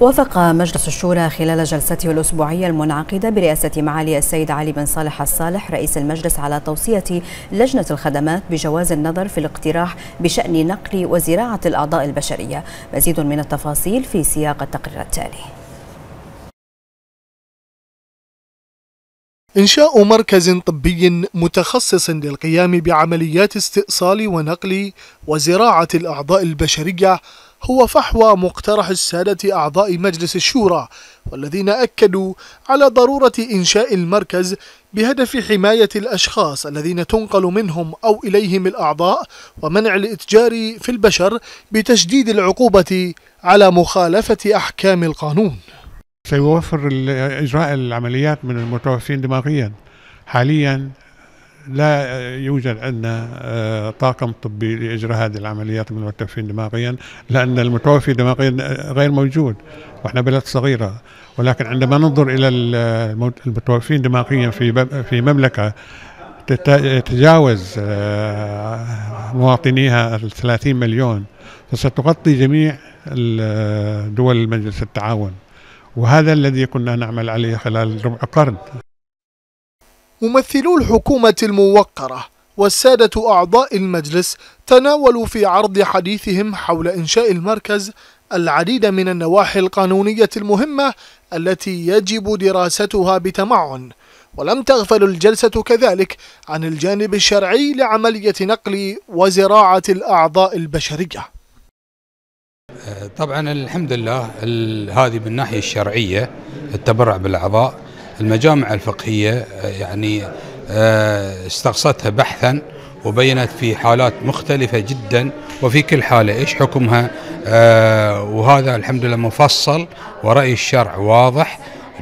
وافق مجلس الشورى خلال جلسته الأسبوعية المنعقدة برئاسة معالي السيد علي بن صالح الصالح رئيس المجلس على توصية لجنة الخدمات بجواز النظر في الاقتراح بشأن نقل وزراعة الأعضاء البشرية مزيد من التفاصيل في سياق التقرير التالي إنشاء مركز طبي متخصص للقيام بعمليات استئصال ونقل وزراعة الأعضاء البشرية هو فحوى مقترح السادة أعضاء مجلس الشورى والذين أكدوا على ضرورة إنشاء المركز بهدف حماية الأشخاص الذين تنقل منهم أو إليهم الأعضاء ومنع الإتجار في البشر بتشديد العقوبة على مخالفة أحكام القانون سيوفر إجراء العمليات من المتوفين دماغيا حاليا لا يوجد عندنا آه، طاقم طبي لاجراء هذه العمليات من المتوفين دماغيا لان المتوفي دماغيا غير موجود واحنا بلد صغيره ولكن عندما ننظر الى المتوفين دماغيا في في مملكه تتجاوز آه، مواطنيها ال 30 مليون فستغطي جميع دول مجلس التعاون وهذا الذي كنا نعمل عليه خلال ربع قرن ممثلو الحكومة الموقرة والسادة أعضاء المجلس تناولوا في عرض حديثهم حول إنشاء المركز العديد من النواحي القانونية المهمة التي يجب دراستها بتمعن ولم تغفل الجلسة كذلك عن الجانب الشرعي لعملية نقل وزراعة الأعضاء البشرية طبعا الحمد لله هذه من الناحيه الشرعيه التبرع بالاعضاء المجامع الفقهيه آه، يعني آه، استقصتها بحثا وبينت في حالات مختلفة جدا وفي كل حالة إيش حكمها آه وهذا الحمد لله مفصل ورأي الشرع واضح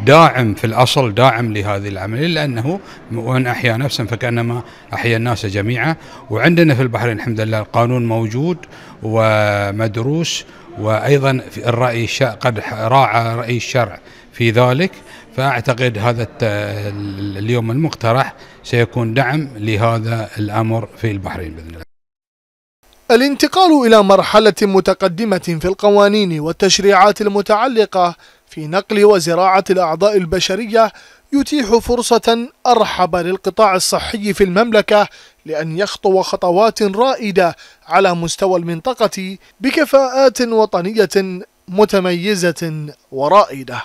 داعم في الأصل داعم لهذه العملية لأنه وأن أحيا نفسا فكأنما أحيا الناس جميعا وعندنا في البحرين الحمد لله القانون موجود ومدروس وأيضا الرأي قد راعى رأي الشرع في ذلك فأعتقد هذا اليوم المقترح سيكون دعم لهذا الأمر في البحرين بإذن الله الانتقال إلى مرحلة متقدمة في القوانين والتشريعات المتعلقة في نقل وزراعة الأعضاء البشرية يتيح فرصة أرحب للقطاع الصحي في المملكة لأن يخطو خطوات رائدة على مستوى المنطقة بكفاءات وطنية متميزة ورائدة.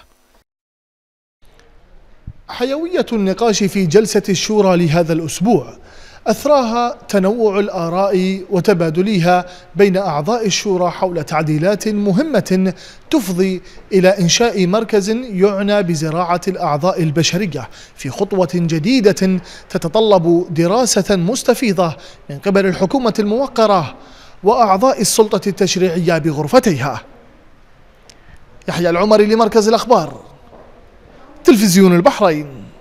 حيوية النقاش في جلسة الشورى لهذا الأسبوع أثراها تنوع الآراء وتبادليها بين أعضاء الشورى حول تعديلات مهمة تفضي إلى إنشاء مركز يعنى بزراعة الأعضاء البشرية في خطوة جديدة تتطلب دراسة مستفيضة من قبل الحكومة الموقرة وأعضاء السلطة التشريعية بغرفتيها يحيى العمري لمركز الأخبار تلفزيون البحرين